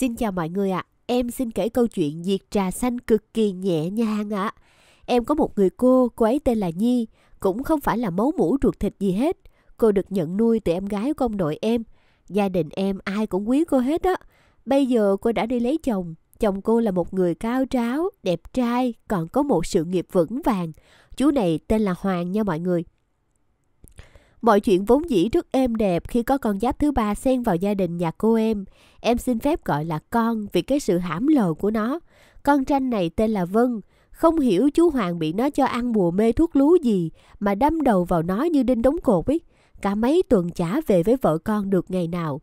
Xin chào mọi người ạ. À. Em xin kể câu chuyện diệt trà xanh cực kỳ nhẹ nhàng ạ. À. Em có một người cô, cô ấy tên là Nhi, cũng không phải là máu mũ ruột thịt gì hết. Cô được nhận nuôi từ em gái của ông nội em. Gia đình em ai cũng quý cô hết á. Bây giờ cô đã đi lấy chồng. Chồng cô là một người cao tráo, đẹp trai, còn có một sự nghiệp vững vàng. Chú này tên là Hoàng nha mọi người. Mọi chuyện vốn dĩ rất êm đẹp khi có con giáp thứ ba xen vào gia đình nhà cô em. Em xin phép gọi là con vì cái sự hãm lời của nó. Con tranh này tên là Vân. Không hiểu chú Hoàng bị nó cho ăn bùa mê thuốc lú gì mà đâm đầu vào nó như đinh đóng cột ấy. Cả mấy tuần trả về với vợ con được ngày nào.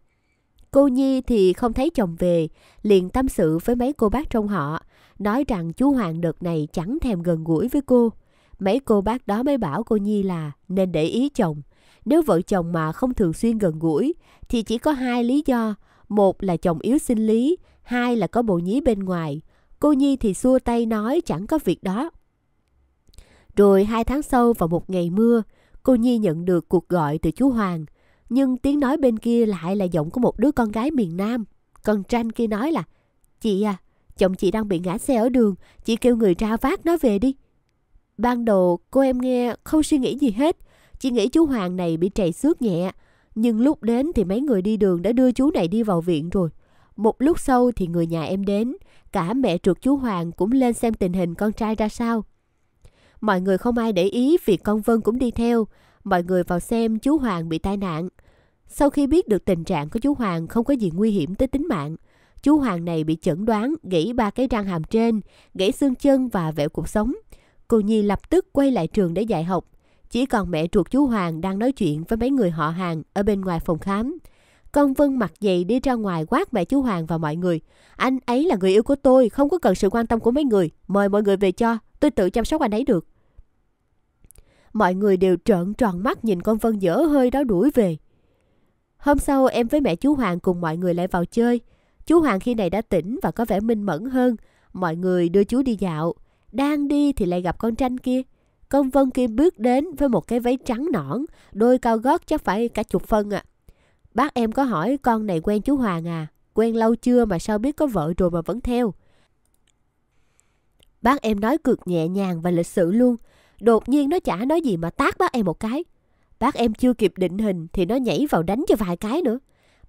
Cô Nhi thì không thấy chồng về, liền tâm sự với mấy cô bác trong họ, nói rằng chú Hoàng đợt này chẳng thèm gần gũi với cô. Mấy cô bác đó mới bảo cô Nhi là nên để ý chồng, nếu vợ chồng mà không thường xuyên gần gũi thì chỉ có hai lý do. Một là chồng yếu sinh lý, hai là có bộ nhí bên ngoài. Cô Nhi thì xua tay nói chẳng có việc đó. Rồi hai tháng sau vào một ngày mưa, cô Nhi nhận được cuộc gọi từ chú Hoàng. Nhưng tiếng nói bên kia lại là giọng của một đứa con gái miền Nam. Còn Tranh kia nói là Chị à, chồng chị đang bị ngã xe ở đường, chị kêu người ra vác nó về đi. Ban đầu cô em nghe không suy nghĩ gì hết, chỉ nghĩ chú Hoàng này bị trầy xước nhẹ, nhưng lúc đến thì mấy người đi đường đã đưa chú này đi vào viện rồi. Một lúc sau thì người nhà em đến, cả mẹ trượt chú Hoàng cũng lên xem tình hình con trai ra sao. Mọi người không ai để ý vì con Vân cũng đi theo, mọi người vào xem chú Hoàng bị tai nạn. Sau khi biết được tình trạng của chú Hoàng không có gì nguy hiểm tới tính mạng, chú Hoàng này bị chẩn đoán gãy ba cái răng hàm trên, gãy xương chân và vẹo cuộc sống. Cô Nhi lập tức quay lại trường để dạy học, chỉ còn mẹ ruột chú Hoàng đang nói chuyện với mấy người họ hàng ở bên ngoài phòng khám. Con Vân mặt dày đi ra ngoài quát mẹ chú Hoàng và mọi người. Anh ấy là người yêu của tôi, không có cần sự quan tâm của mấy người. Mời mọi người về cho, tôi tự chăm sóc anh ấy được. Mọi người đều trợn tròn mắt nhìn con Vân dở hơi đó đuổi về. Hôm sau em với mẹ chú Hoàng cùng mọi người lại vào chơi. Chú Hoàng khi này đã tỉnh và có vẻ minh mẫn hơn. Mọi người đưa chú đi dạo. Đang đi thì lại gặp con tranh kia. Công Vân Kim bước đến với một cái váy trắng nõn, đôi cao gót chắc phải cả chục phân ạ. À. Bác em có hỏi con này quen chú Hoàng à, quen lâu chưa mà sao biết có vợ rồi mà vẫn theo. Bác em nói cực nhẹ nhàng và lịch sự luôn, đột nhiên nó chả nói gì mà tát bác em một cái. Bác em chưa kịp định hình thì nó nhảy vào đánh cho vài cái nữa.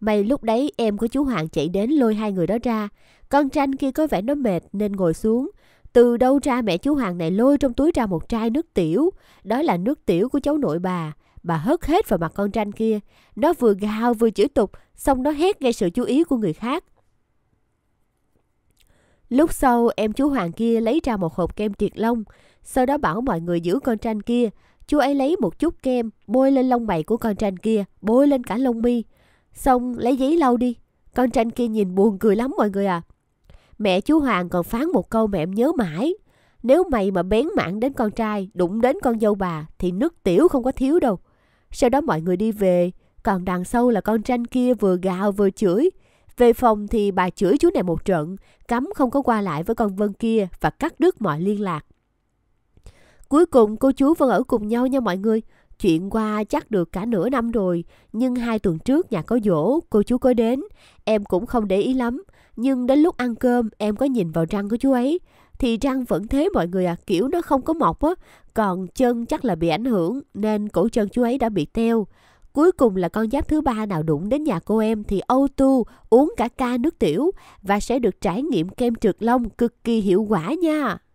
May lúc đấy em của chú Hoàng chạy đến lôi hai người đó ra. Con tranh kia có vẻ nó mệt nên ngồi xuống. Từ đâu ra mẹ chú Hoàng này lôi trong túi ra một chai nước tiểu. Đó là nước tiểu của cháu nội bà. Bà hất hết vào mặt con tranh kia. Nó vừa gào vừa chửi tục, xong nó hét gây sự chú ý của người khác. Lúc sau, em chú Hoàng kia lấy ra một hộp kem triệt lông. Sau đó bảo mọi người giữ con tranh kia. Chú ấy lấy một chút kem, bôi lên lông mày của con tranh kia, bôi lên cả lông mi. Xong lấy giấy lau đi. Con tranh kia nhìn buồn cười lắm mọi người à. Mẹ chú Hoàng còn phán một câu mẹ em nhớ mãi. Nếu mày mà bén mảng đến con trai, đụng đến con dâu bà thì nước tiểu không có thiếu đâu. Sau đó mọi người đi về, còn đằng sau là con tranh kia vừa gào vừa chửi. Về phòng thì bà chửi chú này một trận, cấm không có qua lại với con Vân kia và cắt đứt mọi liên lạc. Cuối cùng cô chú vẫn ở cùng nhau nha mọi người. Chuyện qua chắc được cả nửa năm rồi, nhưng hai tuần trước nhà có dỗ, cô chú có đến, em cũng không để ý lắm. Nhưng đến lúc ăn cơm em có nhìn vào răng của chú ấy Thì răng vẫn thế mọi người à Kiểu nó không có mọc á Còn chân chắc là bị ảnh hưởng Nên cổ chân chú ấy đã bị teo Cuối cùng là con giáp thứ ba nào đụng đến nhà cô em thì âu tu uống cả ca nước tiểu và sẽ được trải nghiệm kem trượt lông cực kỳ hiệu quả nha.